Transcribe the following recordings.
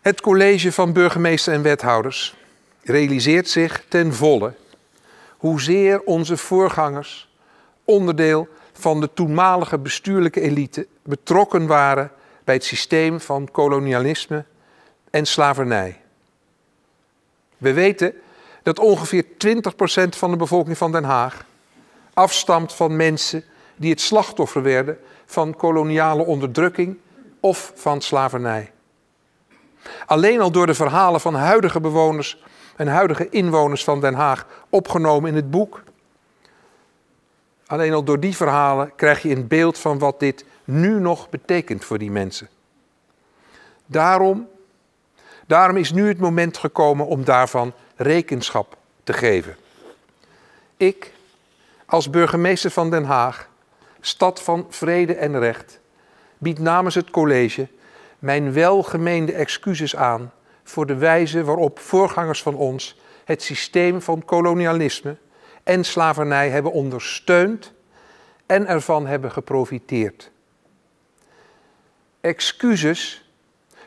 Het college van burgemeester en wethouders realiseert zich ten volle hoezeer onze voorgangers onderdeel van de toenmalige bestuurlijke elite betrokken waren bij het systeem van kolonialisme en slavernij. We weten dat ongeveer 20% van de bevolking van Den Haag afstamt van mensen die het slachtoffer werden van koloniale onderdrukking of van slavernij. Alleen al door de verhalen van huidige bewoners en huidige inwoners van Den Haag opgenomen in het boek. Alleen al door die verhalen krijg je een beeld van wat dit nu nog betekent voor die mensen. Daarom, daarom is nu het moment gekomen om daarvan rekenschap te geven. Ik, als burgemeester van Den Haag, stad van vrede en recht, bied namens het college mijn welgemeende excuses aan voor de wijze waarop voorgangers van ons het systeem van kolonialisme en slavernij hebben ondersteund en ervan hebben geprofiteerd. Excuses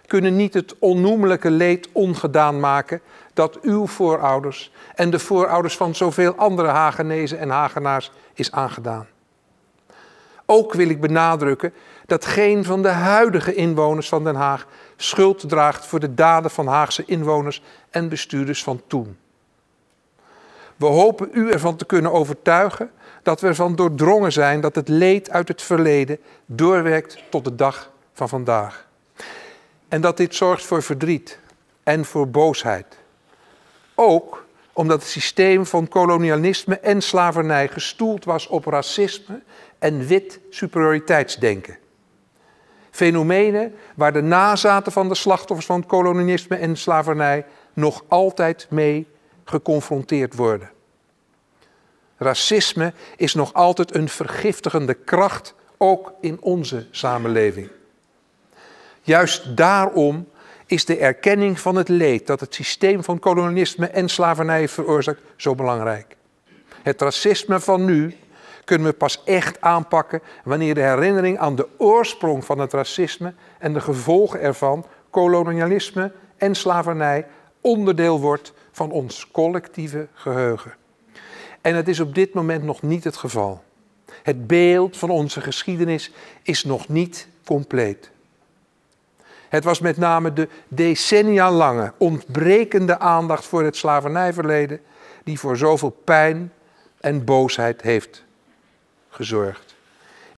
kunnen niet het onnoemelijke leed ongedaan maken dat uw voorouders en de voorouders van zoveel andere Hagenezen en Hagenaars is aangedaan. Ook wil ik benadrukken dat geen van de huidige inwoners van Den Haag schuld draagt voor de daden van Haagse inwoners en bestuurders van toen. We hopen u ervan te kunnen overtuigen dat we ervan doordrongen zijn dat het leed uit het verleden doorwerkt tot de dag van vandaag. En dat dit zorgt voor verdriet en voor boosheid. Ook omdat het systeem van kolonialisme en slavernij gestoeld was op racisme en wit superioriteitsdenken. Fenomenen waar de nazaten van de slachtoffers van kolonialisme en slavernij nog altijd mee geconfronteerd worden. Racisme is nog altijd een vergiftigende kracht, ook in onze samenleving. Juist daarom is de erkenning van het leed dat het systeem van kolonialisme en slavernij veroorzaakt zo belangrijk. Het racisme van nu kunnen we pas echt aanpakken wanneer de herinnering aan de oorsprong van het racisme en de gevolgen ervan, kolonialisme en slavernij, onderdeel wordt van ons collectieve geheugen. En het is op dit moment nog niet het geval. Het beeld van onze geschiedenis is nog niet compleet. Het was met name de decennia lange ontbrekende aandacht voor het slavernijverleden die voor zoveel pijn en boosheid heeft gezorgd.